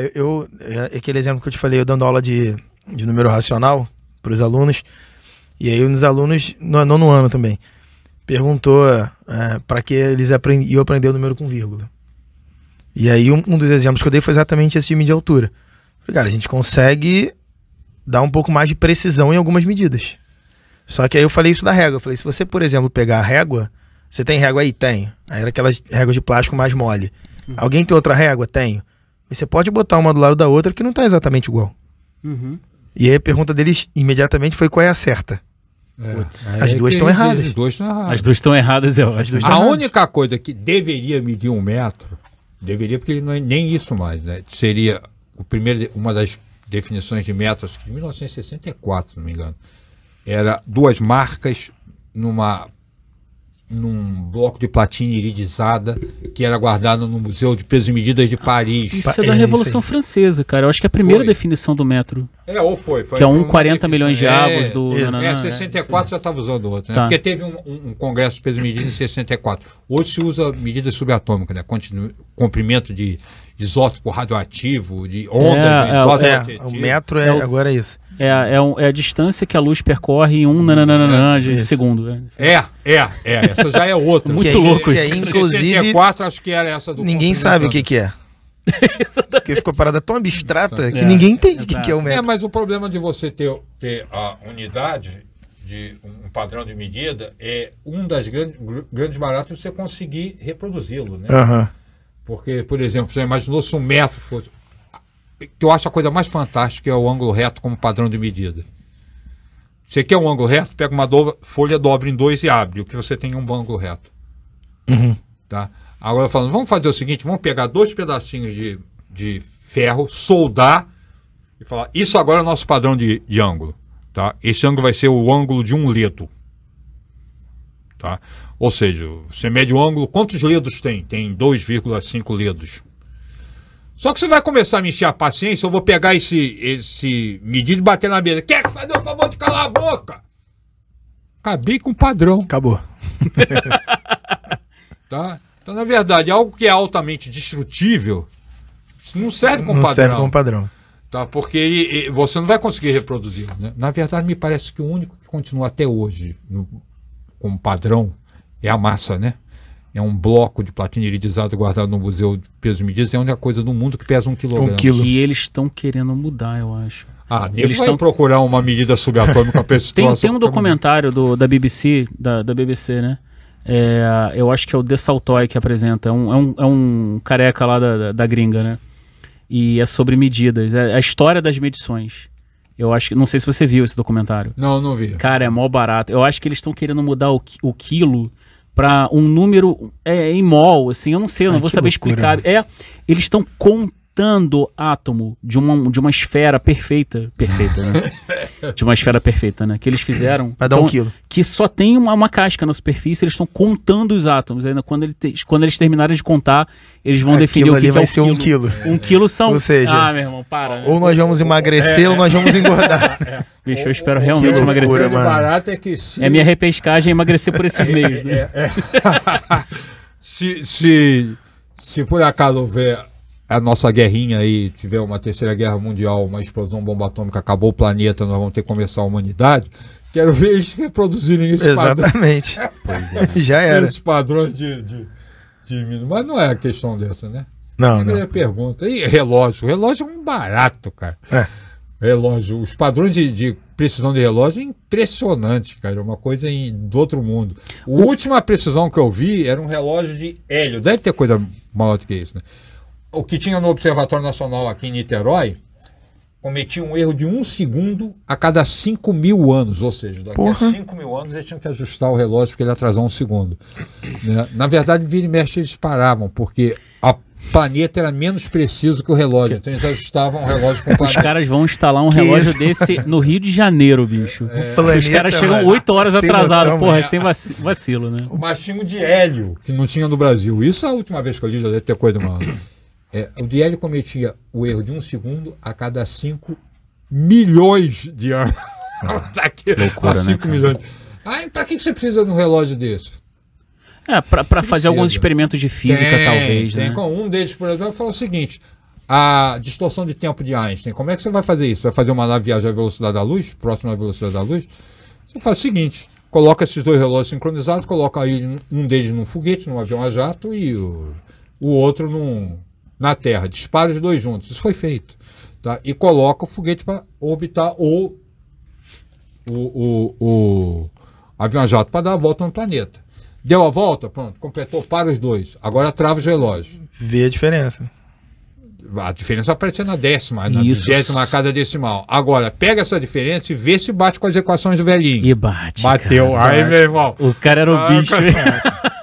É, eu, é, é aquele exemplo que eu te falei, eu dando aula de, de número racional para os alunos, e aí os alunos, no nono ano também, perguntou é, para que eles aprend... iam aprender o número com vírgula. E aí um, um, dos exemplos que eu dei foi exatamente esse de de altura. Cara, a gente consegue dar um pouco mais de precisão em algumas medidas. Só que aí eu falei isso da régua. Eu falei, se você, por exemplo, pegar a régua, você tem régua aí? Tenho. Aí era aquelas réguas de plástico mais mole. Uhum. Alguém tem outra régua? Tenho. E você pode botar uma do lado da outra que não está exatamente igual. Uhum. E aí a pergunta deles imediatamente foi qual é a certa. É. as, é duas estão erradas. as duas estão erradas. As duas estão erradas, As duas a única coisa que deveria medir um metro, deveria, porque ele não é nem isso mais, né? Seria o primeiro, uma das definições de metros de 1964, se não me engano. Era duas marcas numa num bloco de platina iridizada que era guardado no Museu de Pesos e Medidas de Paris. Isso é, é da é, Revolução Francesa, cara. Eu acho que é a primeira foi. definição do metro. É, ou foi. foi que é um 40 milhões de é, avos do... É, nananã, é 64 é, já estava usando outro, né? Tá. Porque teve um, um, um congresso de pesos e medidas em 64. Hoje se usa medidas subatômicas, né? Continu, comprimento de isótopo radioativo, de onda é, é isótopo O metro é, agora é isso. É, a, é, é, a distância que a luz percorre em um nananana é, de isso. segundo. Né? É, é, é. Essa já é outra. Muito louco isso. inclusive, quatro acho que era essa do Ninguém sabe o que, que é. Porque ficou parada tão abstrata que ninguém é, entende o que, que é o metro. É, mas o problema de você ter, ter a unidade de um padrão de medida é um das grandes, grandes baratas você conseguir reproduzi-lo, né? Porque, por exemplo, você imaginou se um metro fosse que eu acho a coisa mais fantástica é o ângulo reto como padrão de medida. Você quer um ângulo reto? Pega uma dobra, folha, dobra em dois e abre. O que você tem é um ângulo reto. Uhum. Tá? Agora falando, vamos fazer o seguinte: vamos pegar dois pedacinhos de, de ferro, soldar e falar, isso agora é nosso padrão de, de ângulo. Tá? Esse ângulo vai ser o ângulo de um ledo. Tá? Ou seja, você mede o ângulo, quantos ledos tem? Tem 2,5 ledos. Só que você vai começar a me encher a paciência, eu vou pegar esse, esse medido e bater na mesa. Quer fazer o favor de calar a boca? Acabei com o padrão. Acabou. tá? Então, na verdade, é algo que é altamente destrutível não serve como não padrão. serve como padrão. Tá? Porque você não vai conseguir reproduzir. Né? Na verdade, me parece que o único que continua até hoje no, como padrão é a massa, né? é um bloco de platina iridizado guardado no Museu de Peso Medidas, é a única coisa no mundo que pesa um quilograma. Um quilo. E eles estão querendo mudar, eu acho. Ah, eles estão procurar uma medida subatômica para esse tem, tem um documentário do, da BBC, da, da BBC, né? É, eu acho que é o The Saltoy que apresenta, é um, é um, é um careca lá da, da, da, gringa, né? E é sobre medidas, é a história das medições. Eu acho que. Não sei se você viu esse documentário. Não, não vi. Cara, é mó barato. Eu acho que eles estão querendo mudar o, o quilo para um número é, em é mol, assim, eu não sei, eu não Ai, vou saber loucura. explicar. É, eles estão contando afastando átomo de uma, de uma esfera perfeita. Perfeita, né? de uma esfera perfeita, né? Que eles fizeram. Vai dar então, um quilo. Que só tem uma, uma casca na superfície, eles estão contando os átomos. Ainda quando, ele te, quando eles terminarem de contar, eles vão Aquilo definir o que, que é vai é ser quilo. um quilo. Um quilo são. Ou seja, ah, meu irmão, para. Né? Ou nós vamos emagrecer é, ou nós vamos engordar. É. Bicho, eu espero realmente loucura, emagrecer. Mano. É barato é, que se... é minha repescagem emagrecer por esses meios. Né? É, se, se, se por acaso houver a nossa guerrinha aí tiver uma terceira guerra mundial, uma explosão bomba atômica, acabou o planeta, nós vamos ter que começar a humanidade. Quero ver eles reproduzirem isso. Exatamente. é. Já era. Esses padrões de, de, de, Mas não é questão dessa, né? Não, não. pergunta. E relógio? Relógio é um barato, cara. É. Relógio. Os padrões de, de precisão de relógio é impressionante, cara. É uma coisa em, do outro mundo. A o... última precisão que eu vi era um relógio de hélio. Deve ter coisa maior do que isso, né? o que tinha no Observatório Nacional aqui em Niterói cometia um erro de um segundo a cada 5 mil anos, ou seja, daqui Porra. a 5 mil anos eles tinham que ajustar o relógio porque ele atrasou um segundo. Né? Na verdade, vira e mexe eles paravam, porque a planeta era menos preciso que o relógio, então eles ajustavam o relógio com o planeta. Os caras vão instalar um relógio desse no Rio de Janeiro, bicho. É, planeta, Os caras chegam oito 8 horas atrasados, porra, é. sem vacilo, né? O machinho de hélio que não tinha no Brasil. Isso é a última vez que eu li, já deve ter coisa, mano. É, o Diélio cometia o erro de um segundo a cada 5 milhões de anos. tá Loucura, a 5 né, milhões. Ah, para que você precisa de um relógio desse? É, para fazer alguns experimentos de física, tem, talvez. Tem, né? com um deles, por exemplo, fala o seguinte: a distorção de tempo de Einstein, como é que você vai fazer isso? Vai fazer uma nave viajar à velocidade da luz, próxima à velocidade da luz? Você faz o seguinte: coloca esses dois relógios sincronizados, coloca aí um deles num foguete, num avião a jato, e o, o outro num na Terra, dispara os dois juntos. Isso foi feito. Tá? E coloca o foguete para orbitar ou o, o, o avião-jato para dar a volta no planeta. Deu a volta, pronto, completou para os dois. Agora trava os relógios. Vê a diferença. A diferença aparece na décima, na Isso. vigésima cada decimal. Agora, pega essa diferença e vê se bate com as equações do velhinho. E bate. Bateu. Cara, Aí, bate. meu irmão. O cara era o ah, bicho.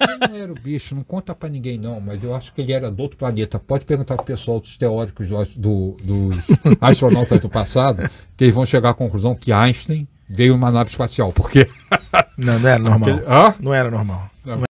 Ele não era o bicho, não conta para ninguém não, mas eu acho que ele era do outro planeta. Pode perguntar pro pessoal dos teóricos do, dos astronautas do passado, que eles vão chegar à conclusão que Einstein veio uma nave espacial, porque... Não, não era normal. Porque, ah? Não era normal. Não,